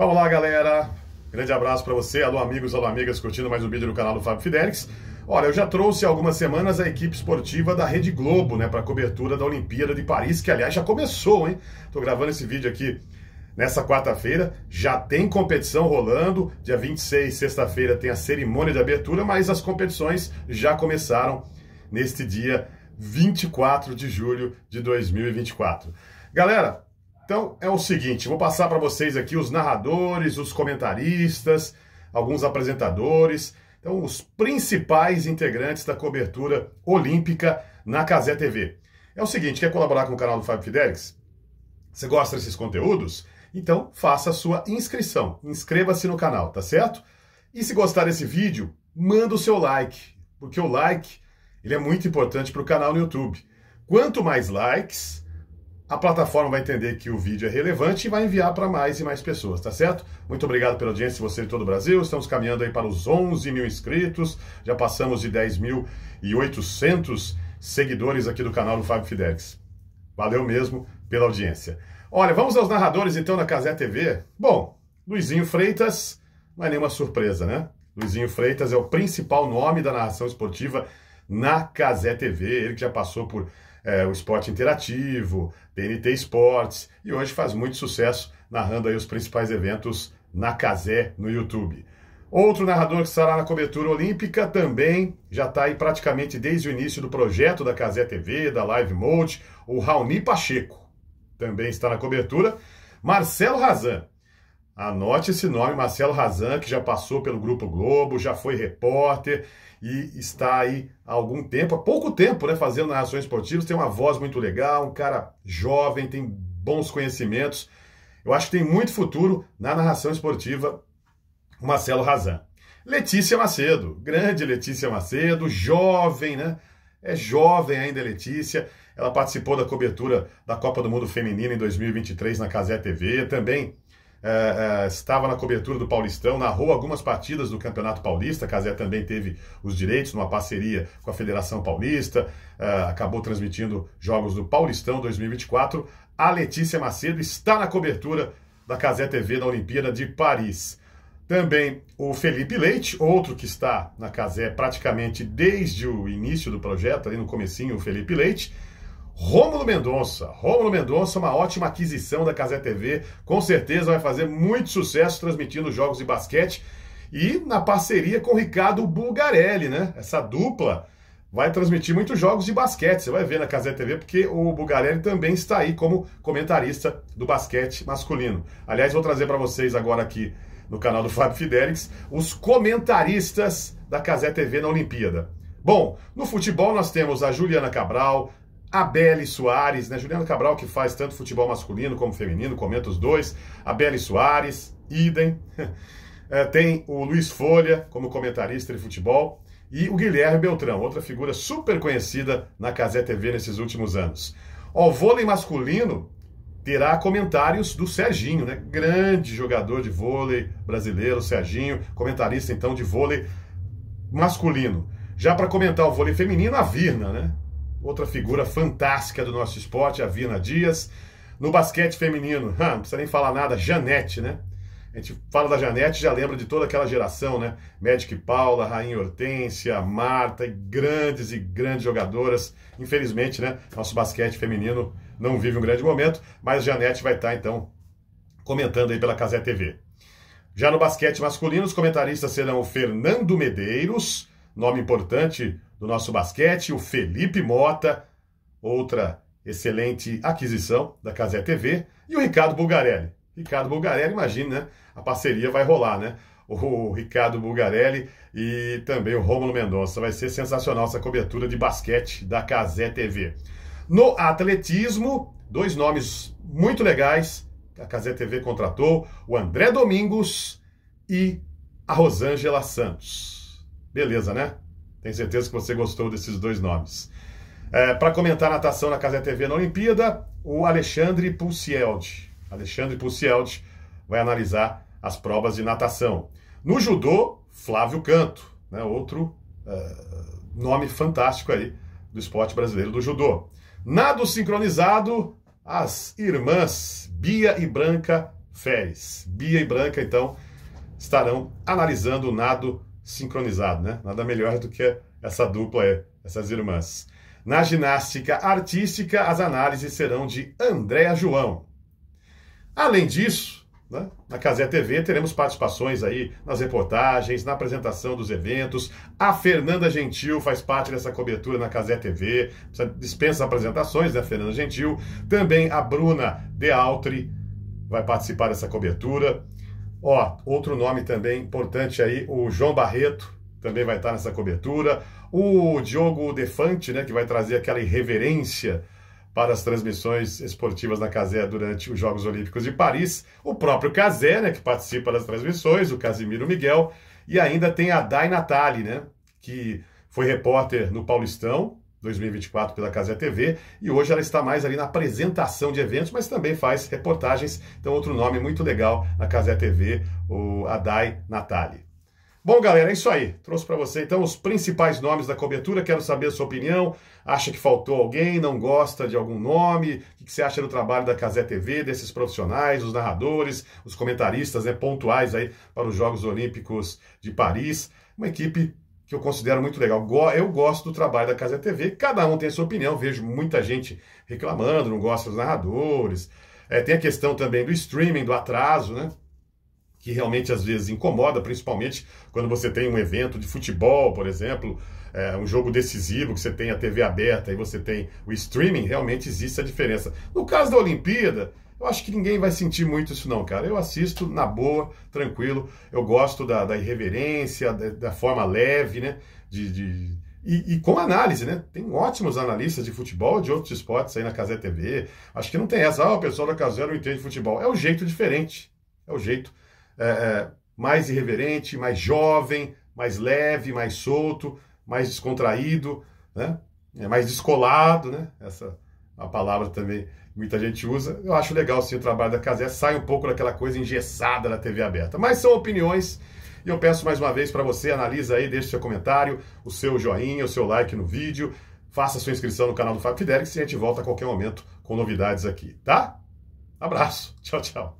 Vamos lá, galera. Grande abraço para você, alô amigos, alô amigas, curtindo mais um vídeo do canal do Fábio Fidelix. Olha, eu já trouxe há algumas semanas a equipe esportiva da Rede Globo, né, para cobertura da Olimpíada de Paris, que aliás já começou, hein? Tô gravando esse vídeo aqui nessa quarta-feira, já tem competição rolando. Dia 26, sexta-feira tem a cerimônia de abertura, mas as competições já começaram neste dia 24 de julho de 2024. Galera, então é o seguinte, vou passar para vocês aqui os narradores, os comentaristas, alguns apresentadores, então os principais integrantes da cobertura olímpica na Casé TV. É o seguinte, quer colaborar com o canal do Fábio Fidelix? Você gosta desses conteúdos? Então faça a sua inscrição, inscreva-se no canal, tá certo? E se gostar desse vídeo, manda o seu like, porque o like ele é muito importante para o canal no YouTube. Quanto mais likes, a plataforma vai entender que o vídeo é relevante e vai enviar para mais e mais pessoas, tá certo? Muito obrigado pela audiência de você de todo o Brasil. Estamos caminhando aí para os 11 mil inscritos, já passamos de 10.800 seguidores aqui do canal do Fábio Fidelis. Valeu mesmo pela audiência. Olha, vamos aos narradores então da Casé TV. Bom, Luizinho Freitas, não é nenhuma surpresa, né? Luizinho Freitas é o principal nome da narração esportiva na Casé TV, ele que já passou por é, o Esporte Interativo, TNT Esportes, e hoje faz muito sucesso narrando aí os principais eventos na Casé no YouTube. Outro narrador que estará na cobertura olímpica também já está aí praticamente desde o início do projeto da Casé TV, da Live Mode, o Raoni Pacheco. Também está na cobertura. Marcelo Razan, Anote esse nome, Marcelo Razan, que já passou pelo Grupo Globo, já foi repórter e está aí há algum tempo, há pouco tempo, né, fazendo narrações esportivas. Tem uma voz muito legal, um cara jovem, tem bons conhecimentos. Eu acho que tem muito futuro na narração esportiva, Marcelo Razan. Letícia Macedo, grande Letícia Macedo, jovem, né? É jovem ainda, Letícia. Ela participou da cobertura da Copa do Mundo Feminina em 2023 na Casé TV, também é, é, estava na cobertura do Paulistão, narrou algumas partidas do Campeonato Paulista. Casé também teve os direitos numa parceria com a Federação Paulista, é, acabou transmitindo jogos do Paulistão 2024. A Letícia Macedo está na cobertura da Casé TV na Olimpíada de Paris. Também o Felipe Leite, outro que está na Casé praticamente desde o início do projeto, ali no comecinho, o Felipe Leite. Rômulo Mendonça. Rômulo Mendonça, uma ótima aquisição da Casé TV. Com certeza vai fazer muito sucesso transmitindo jogos de basquete. E na parceria com Ricardo Bulgarelli, né? Essa dupla vai transmitir muitos jogos de basquete. Você vai ver na Casé TV, porque o Bugarelli também está aí como comentarista do basquete masculino. Aliás, vou trazer para vocês agora aqui no canal do Fábio Fidelix os comentaristas da Casé TV na Olimpíada. Bom, no futebol nós temos a Juliana Cabral, Abele Soares, né? Juliana Cabral, que faz tanto futebol masculino como feminino, comenta os dois. Abele Soares, idem. É, tem o Luiz Folha como comentarista de futebol e o Guilherme Beltrão, outra figura super conhecida na Casé TV nesses últimos anos. O vôlei masculino terá comentários do Serginho, né? Grande jogador de vôlei brasileiro, Serginho, comentarista então de vôlei masculino. Já para comentar o vôlei feminino, a Virna, né? outra figura fantástica do nosso esporte, a Vina Dias. No basquete feminino, hum, não precisa nem falar nada, Janete, né? A gente fala da Janete já lembra de toda aquela geração, né? Magic Paula, Rainha Hortência, Marta, e grandes e grandes jogadoras. Infelizmente, né? Nosso basquete feminino não vive um grande momento, mas Janete vai estar, então, comentando aí pela Casé TV. Já no basquete masculino, os comentaristas serão o Fernando Medeiros, nome importante do nosso basquete, o Felipe Mota, outra excelente aquisição da Casé TV, e o Ricardo Bulgarelli. Ricardo Bulgarelli, imagina, né? A parceria vai rolar, né? O Ricardo Bulgarelli e também o Rômulo Mendonça. Vai ser sensacional essa cobertura de basquete da Casé TV. No atletismo, dois nomes muito legais. A Casé TV contratou o André Domingos e a Rosângela Santos. Beleza, né? Tenho certeza que você gostou desses dois nomes. É, Para comentar natação na Casa TV na Olimpíada, o Alexandre Pulcieldi. Alexandre Pulcieldi vai analisar as provas de natação. No judô, Flávio Canto, né, outro uh, nome fantástico aí do esporte brasileiro do judô. Nado sincronizado, as irmãs Bia e Branca Férez. Bia e Branca, então, estarão analisando o nado sincronizado, né? Nada melhor do que essa dupla essas irmãs. Na ginástica artística, as análises serão de Andréa João. Além disso, né, na Casé TV teremos participações aí nas reportagens, na apresentação dos eventos. A Fernanda Gentil faz parte dessa cobertura na Casé TV, dispensa apresentações, né, Fernanda Gentil. Também a Bruna De Altri vai participar dessa cobertura. Ó, outro nome também importante aí, o João Barreto também vai estar nessa cobertura. O Diogo Defante, né, que vai trazer aquela irreverência para as transmissões esportivas na Casé durante os Jogos Olímpicos de Paris. O próprio Casé, né, que participa das transmissões, o Casimiro Miguel. E ainda tem a Dai Natali, né, que foi repórter no Paulistão, 2024 pela Casa TV e hoje ela está mais ali na apresentação de eventos, mas também faz reportagens. Então, outro nome muito legal na Casa TV, o Adai Natali. Bom, galera, é isso aí. Trouxe para você então os principais nomes da cobertura. Quero saber a sua opinião. Acha que faltou alguém? Não gosta de algum nome? O que você acha do trabalho da Casé TV, desses profissionais, os narradores, os comentaristas né, pontuais aí para os Jogos Olímpicos de Paris? Uma equipe que eu considero muito legal. Eu gosto do trabalho da Casa TV, cada um tem a sua opinião, vejo muita gente reclamando, não gosta dos narradores. É, tem a questão também do streaming, do atraso, né? Que realmente às vezes incomoda, principalmente quando você tem um evento de futebol, por exemplo, é, um jogo decisivo, que você tem a TV aberta e você tem o streaming, realmente existe a diferença. No caso da Olimpíada, eu acho que ninguém vai sentir muito isso, não, cara. Eu assisto na boa, tranquilo. Eu gosto da, da irreverência, da, da, forma leve, né? De, de... E, e, com análise, né? Tem ótimos analistas de futebol, de outros esportes aí na Casé TV. Acho que não tem essa, ah, o pessoal da Casé não entende futebol. É o um jeito diferente. É o um jeito é, é, mais irreverente, mais jovem, mais leve, mais solto, mais descontraído, né? É mais descolado, né? Essa a palavra também muita gente usa. Eu acho legal sim o trabalho da Casé, sai um pouco daquela coisa engessada da TV aberta. Mas são opiniões e eu peço mais uma vez para você, analisa aí, deixe seu comentário, o seu joinha, o seu like no vídeo, faça sua inscrição no canal do Fábio Fidelix e a gente volta a qualquer momento com novidades aqui, tá? Abraço, tchau, tchau.